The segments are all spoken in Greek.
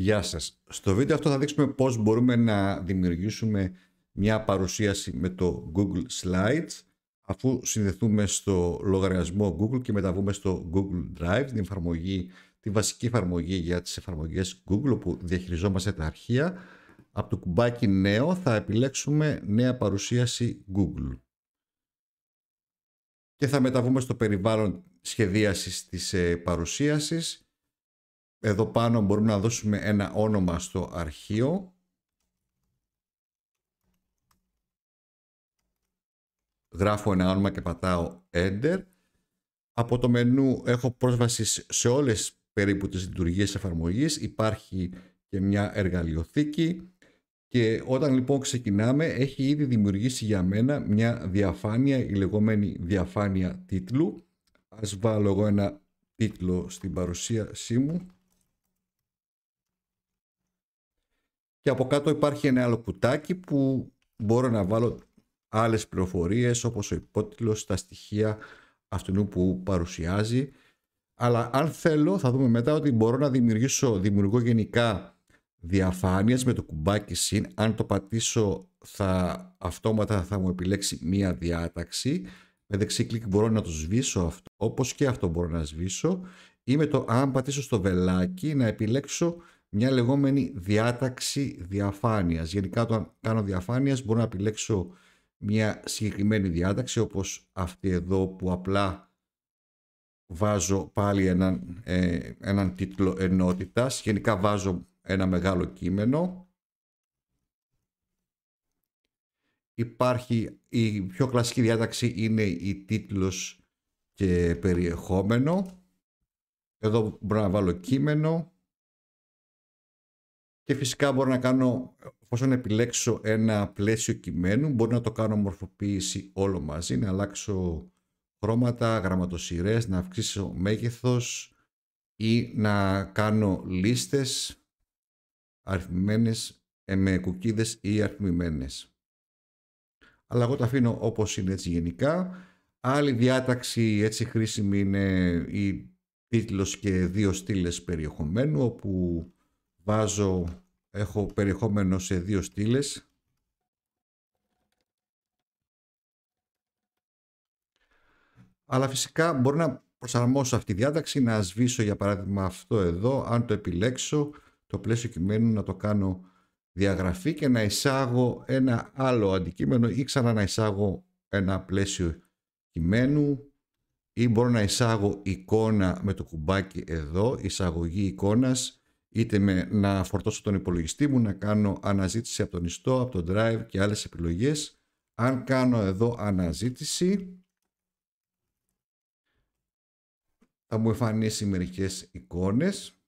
Γεια σας. Στο βίντεο αυτό θα δείξουμε πώς μπορούμε να δημιουργήσουμε μια παρουσίαση με το Google Slides αφού συνδεθούμε στο λογαριασμό Google και μεταβούμε στο Google Drive, την εφαρμογή, τη βασική εφαρμογή για τις εφαρμογές Google που διαχειριζόμαστε τα αρχεία. Από το κουμπάκι νέο θα επιλέξουμε νέα παρουσίαση Google και θα μεταβούμε στο περιβάλλον σχεδίασης της ε, παρουσίασης εδώ πάνω μπορούμε να δώσουμε ένα όνομα στο αρχείο. Γράφω ένα όνομα και πατάω Enter. Από το μενού έχω πρόσβαση σε όλες περίπου τις λειτουργίες εφαρμογής. Υπάρχει και μια εργαλειοθήκη. Και όταν λοιπόν ξεκινάμε έχει ήδη δημιουργήσει για μένα μια διαφάνεια, η λεγόμενη διαφάνεια τίτλου. Ας βάλω εγώ ένα τίτλο στην παρουσίασή μου. και από κάτω υπάρχει ένα άλλο κουτάκι που μπορώ να βάλω άλλες πληροφορίες όπως ο υπότιτλος, τα στοιχεία αυτού που παρουσιάζει. Αλλά αν θέλω θα δούμε μετά ότι μπορώ να δημιουργήσω, δημιουργώ γενικά διαφάνειες με το κουμπάκι συν. Αν το πατήσω θα, αυτόματα θα μου επιλέξει μία διάταξη. Με δεξί κλικ μπορώ να το σβήσω αυτό, όπως και αυτό μπορώ να σβήσω. Ή με το αν πατήσω στο βελάκι να επιλέξω μια λεγόμενη διάταξη διαφάνειας. Γενικά όταν κάνω διαφάνειας μπορώ να επιλέξω μια συγκεκριμένη διάταξη όπως αυτή εδώ που απλά βάζω πάλι έναν, ε, έναν τίτλο ενότητας. Γενικά βάζω ένα μεγάλο κείμενο. Υπάρχει η πιο κλασική διάταξη είναι η τίτλος και περιεχόμενο. Εδώ μπορώ να βάλω κείμενο και φυσικά μπορώ να κάνω, εφόσον επιλέξω ένα πλαίσιο κειμένου, μπορώ να το κάνω μορφοποίηση όλο μαζί, να αλλάξω χρώματα, γραμματοσυρές, να αυξήσω μέγεθος ή να κάνω λίστες αριθμημένες ε, με κουκίδες ή αριθμημένες. Αλλά εγώ τα αφήνω όπως είναι έτσι γενικά. Άλλη διάταξη έτσι χρήσιμη είναι η τίτλος και δύο στήλες περιεχομένου όπου Βάζω, έχω περιεχόμενο σε δύο στήλες. Αλλά φυσικά μπορώ να προσαρμόσω αυτή τη διάταξη, να σβήσω για παράδειγμα αυτό εδώ, αν το επιλέξω, το πλαίσιο κειμένου να το κάνω διαγραφή και να εισάγω ένα άλλο αντικείμενο ή ξανά να εισάγω ένα πλαίσιο κειμένου ή μπορώ να εισάγω εικόνα με το κουμπάκι εδώ, εισαγωγή εικόνας είτε με να φορτώσω τον υπολογιστή μου, να κάνω αναζήτηση από τον ιστό, από τον drive και άλλες επιλογές. Αν κάνω εδώ αναζήτηση, θα μου εμφανίσει μερικές εικόνες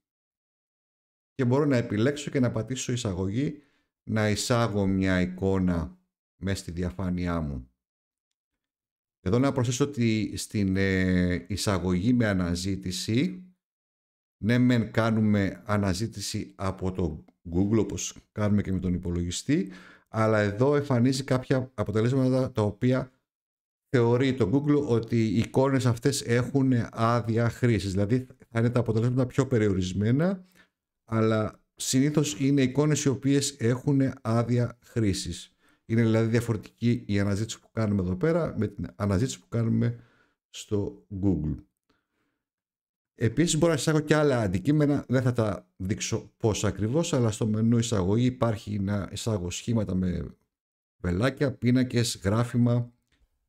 και μπορώ να επιλέξω και να πατήσω εισαγωγή να εισάγω μια εικόνα μέσα στη διαφάνειά μου. Εδώ να προσθέσω ότι στην ε, εισαγωγή με αναζήτηση ναι μεν κάνουμε αναζήτηση από το Google όπως κάνουμε και με τον υπολογιστή αλλά εδώ εμφανίζει κάποια αποτελέσματα τα οποία θεωρεί το Google ότι οι εικόνες αυτές έχουν άδεια χρήσης. Δηλαδή θα είναι τα αποτελέσματα πιο περιορισμένα αλλά συνήθως είναι εικόνες οι οποίες έχουν άδεια χρήσης. Είναι δηλαδή διαφορετική η αναζήτηση που κάνουμε εδώ πέρα με την αναζήτηση που κάνουμε στο Google. Επίσης μπορώ να εισάγω και άλλα αντικείμενα, δεν θα τα δείξω πώς ακριβώς, αλλά στο μενού εισαγωγή υπάρχει να εισάγω σχήματα με βελάκια, πίνακες, γράφημα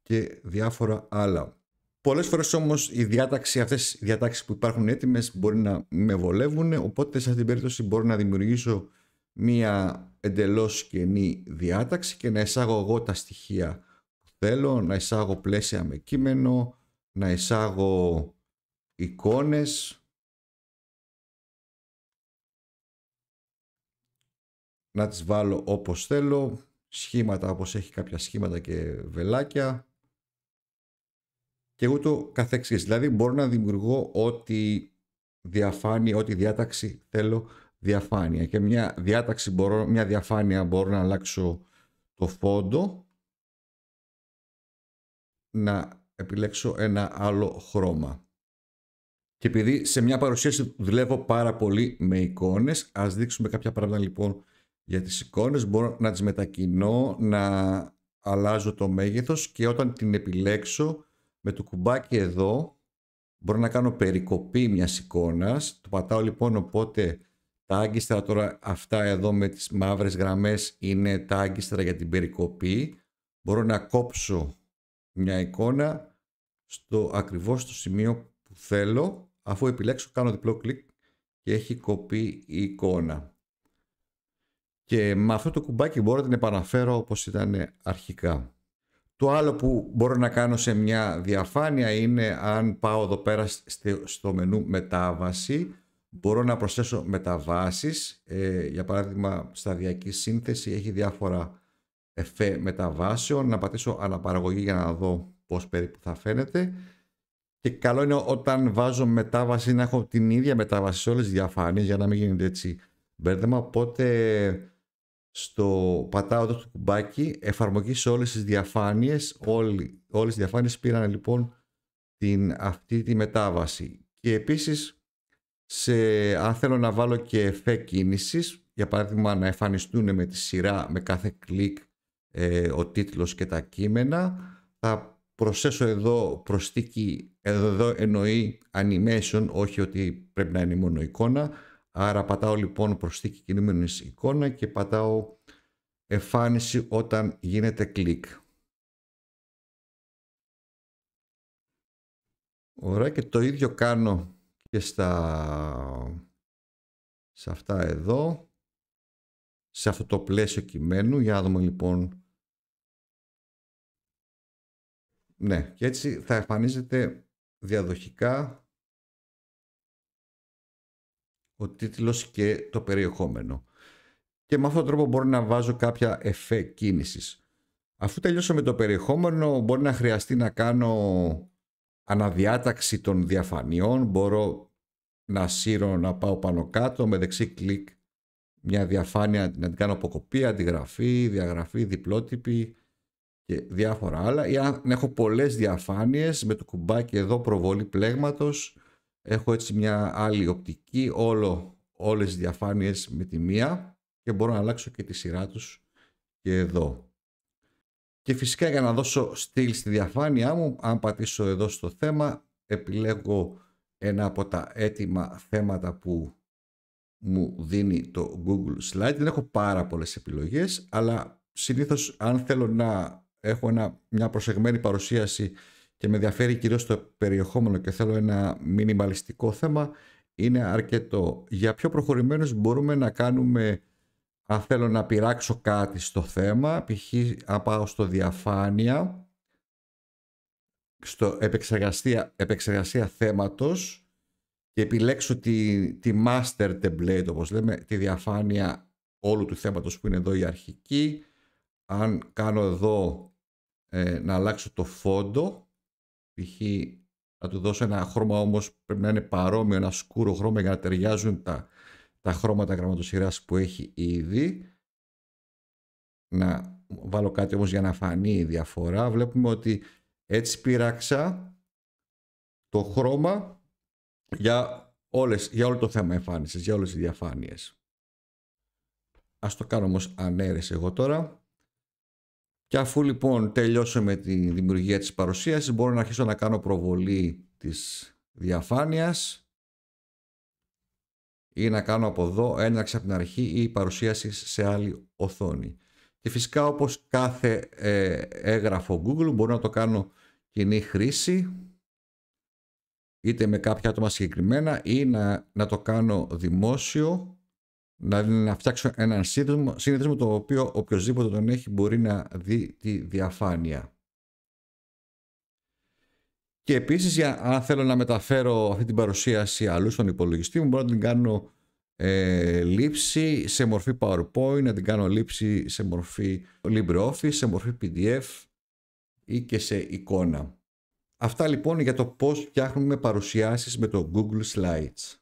και διάφορα άλλα. Πολλές φορές όμως η διάταξη, αυτές οι διατάξεις που υπάρχουν έτοιμες μπορεί να με βολεύουν, οπότε σε αυτή την περίπτωση μπορώ να δημιουργήσω μία εντελώς καινή διάταξη και να εισάγω εγώ τα στοιχεία που θέλω, να εισάγω πλαίσια με κείμενο, να εισάγω εικόνες, να τις βάλω όπως θέλω, σχήματα όπως έχει κάποια σχήματα και βελάκια και ούτω καθεξής. Δηλαδή μπορώ να δημιουργώ ό,τι διαφάνεια, ό,τι διάταξη θέλω διαφάνεια και μια διάταξη μπορώ, μια διαφάνεια μπορώ να αλλάξω το φόντο να επιλέξω ένα άλλο χρώμα. Και επειδή σε μια παρουσίαση δουλεύω πάρα πολύ με εικόνες, ας δείξουμε κάποια πράγματα λοιπόν για τις εικόνες. Μπορώ να τις μετακινώ, να αλλάζω το μέγεθος και όταν την επιλέξω με το κουμπάκι εδώ μπορώ να κάνω περικοπή μιας εικόνας. Το πατάω λοιπόν οπότε τα άγκιστρα τώρα αυτά εδώ με τις μαύρες γραμμές είναι τα άγκιστρα για την περικοπή. Μπορώ να κόψω μια εικόνα στο ακριβώς το σημείο που θέλω Αφού επιλέξω κάνω διπλό κλικ και έχει κοπεί η εικόνα. Και με αυτό το κουμπάκι μπορώ να την επαναφέρω όπως ήταν αρχικά. Το άλλο που μπορώ να κάνω σε μια διαφάνεια είναι αν πάω εδώ πέρα στο μενού μετάβαση μπορώ να προσθέσω μεταβάσεις. Ε, για παράδειγμα σταδιακή σύνθεση έχει διάφορα εφέ μεταβάσεων. Να πατήσω αναπαραγωγή για να δω πώς περίπου θα φαίνεται και καλό είναι όταν βάζω μετάβαση να έχω την ίδια μετάβαση σε όλες τις διαφάνειες για να μην γίνεται έτσι μπέρδεμα. Οπότε στο πατάω το κουμπάκι εφαρμογή σε όλες τις διαφάνειες. Όλοι, όλες τις διαφάνειες πήραν λοιπόν την, αυτή τη μετάβαση. Και επίσης σε, αν θέλω να βάλω και εφέ κίνησης, για παράδειγμα να εμφανιστούν με τη σειρά, με κάθε κλικ ε, ο τίτλος και τα κείμενα, προσθέσω εδώ προσθήκη εδώ εννοεί animation, όχι ότι πρέπει να είναι μόνο εικόνα. Άρα πατάω λοιπόν προσθήκη κινούμενης εικόνα και πατάω εμφάνιση όταν γίνεται κλικ. Ωραία και το ίδιο κάνω και στα... σε αυτά εδώ, σε αυτό το πλαίσιο κειμένου. Για να δούμε λοιπόν Ναι, και έτσι θα εμφανίζεται διαδοχικά ο τίτλος και το περιεχόμενο. Και με αυτόν τον τρόπο μπορώ να βάζω κάποια εφέ κίνησης. Αφού τελειώσω με το περιεχόμενο, μπορεί να χρειαστεί να κάνω αναδιάταξη των διαφανειών. Μπορώ να σύρω, να πάω πάνω κάτω με δεξί κλικ μια διαφάνεια, να την κάνω αποκοπή, αντιγραφή, διαγραφή, διπλότυπη, και διάφορα άλλα ή αν έχω πολλές διαφάνειες με το κουμπάκι εδώ προβολή πλέγματος έχω έτσι μια άλλη οπτική όλο, όλες τις διαφάνειες με τη μία και μπορώ να αλλάξω και τη σειρά τους και εδώ και φυσικά για να δώσω στυλ στη διαφάνειά μου αν πατήσω εδώ στο θέμα επιλέγω ένα από τα έτοιμα θέματα που μου δίνει το Google Slide. Δεν έχω πάρα πολλές επιλογές, αλλά συνήθως αν θέλω να έχω ένα, μια προσεγμένη παρουσίαση και με ενδιαφέρει κυρίως το περιεχόμενο και θέλω ένα μινιμαλιστικό θέμα, είναι αρκετό. Για πιο προχωρημένους μπορούμε να κάνουμε, αν θέλω να πειράξω κάτι στο θέμα, π.χ. αν πάω στο διαφάνεια, στο επεξεργασία, επεξεργασία θέματος και επιλέξω τη, τη master template, όπως λέμε, τη διαφάνεια όλου του θέματος που είναι εδώ η αρχική. Αν κάνω εδώ ε, να αλλάξω το φόντο. Π.χ. να του δώσω ένα χρώμα όμως πρέπει να είναι παρόμοιο, ένα σκούρο χρώμα για να ταιριάζουν τα, τα χρώματα γραμματοσυράς που έχει ήδη. Να βάλω κάτι όμως για να φανεί η διαφορά. Βλέπουμε ότι έτσι πειράξα το χρώμα για, όλες, για όλο το θέμα εμφάνισης, για όλες τις διαφάνειες. Ας το κάνω όμως ανέρεση εγώ τώρα. Και αφού λοιπόν τελειώσω με τη δημιουργία της παρουσίασης μπορώ να αρχίσω να κάνω προβολή της διαφάνειας ή να κάνω από εδώ έναρξη από την αρχή ή παρουσίαση σε άλλη οθόνη. Και φυσικά όπως κάθε ε, έγγραφο Google μπορώ να το κάνω κοινή χρήση είτε με κάποια άτομα συγκεκριμένα ή να, να το κάνω δημόσιο Δηλαδή να φτιάξω έναν σύνδεσμο, σύνδεσμο το οποίο οποιοδήποτε τον έχει μπορεί να δει τη διαφάνεια. Και επίσης αν θέλω να μεταφέρω αυτή την παρουσίαση αλλού στον υπολογιστή μου μπορώ να την κάνω ε, λήψη σε μορφή PowerPoint, να την κάνω λήψη σε μορφή LibreOffice, σε μορφή PDF ή και σε εικόνα. Αυτά λοιπόν για το πώς φτιάχνουμε παρουσιάσεις με το Google Slides.